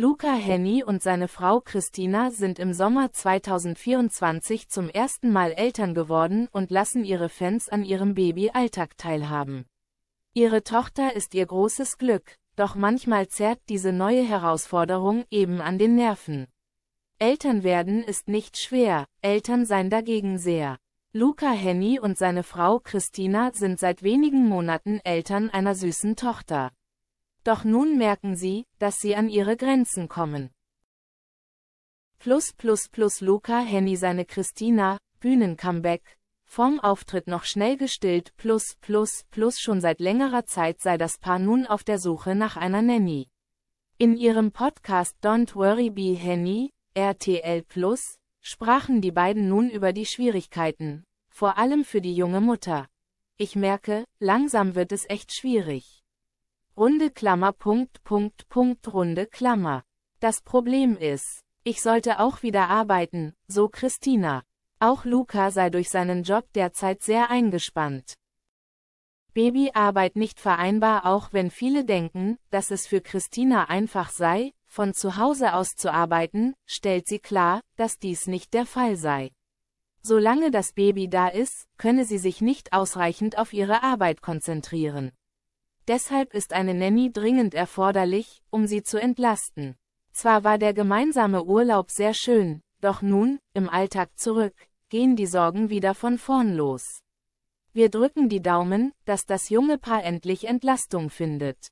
Luca Henny und seine Frau Christina sind im Sommer 2024 zum ersten Mal Eltern geworden und lassen ihre Fans an ihrem Babyalltag teilhaben. Ihre Tochter ist ihr großes Glück, doch manchmal zerrt diese neue Herausforderung eben an den Nerven. Eltern werden ist nicht schwer, Eltern seien dagegen sehr. Luca Henny und seine Frau Christina sind seit wenigen Monaten Eltern einer süßen Tochter. Doch nun merken sie, dass sie an ihre Grenzen kommen. Plus plus plus Luca Henny seine Christina, Bühnencomeback, vom Auftritt noch schnell gestillt, plus plus plus schon seit längerer Zeit sei das Paar nun auf der Suche nach einer Nanny. In ihrem Podcast Don't Worry Be Henny, RTL Plus, sprachen die beiden nun über die Schwierigkeiten, vor allem für die junge Mutter. Ich merke, langsam wird es echt schwierig. Runde Klammer Punkt Punkt Punkt Runde Klammer. Das Problem ist, ich sollte auch wieder arbeiten, so Christina. Auch Luca sei durch seinen Job derzeit sehr eingespannt. Babyarbeit nicht vereinbar, auch wenn viele denken, dass es für Christina einfach sei, von zu Hause aus zu arbeiten, stellt sie klar, dass dies nicht der Fall sei. Solange das Baby da ist, könne sie sich nicht ausreichend auf ihre Arbeit konzentrieren. Deshalb ist eine Nanny dringend erforderlich, um sie zu entlasten. Zwar war der gemeinsame Urlaub sehr schön, doch nun, im Alltag zurück, gehen die Sorgen wieder von vorn los. Wir drücken die Daumen, dass das junge Paar endlich Entlastung findet.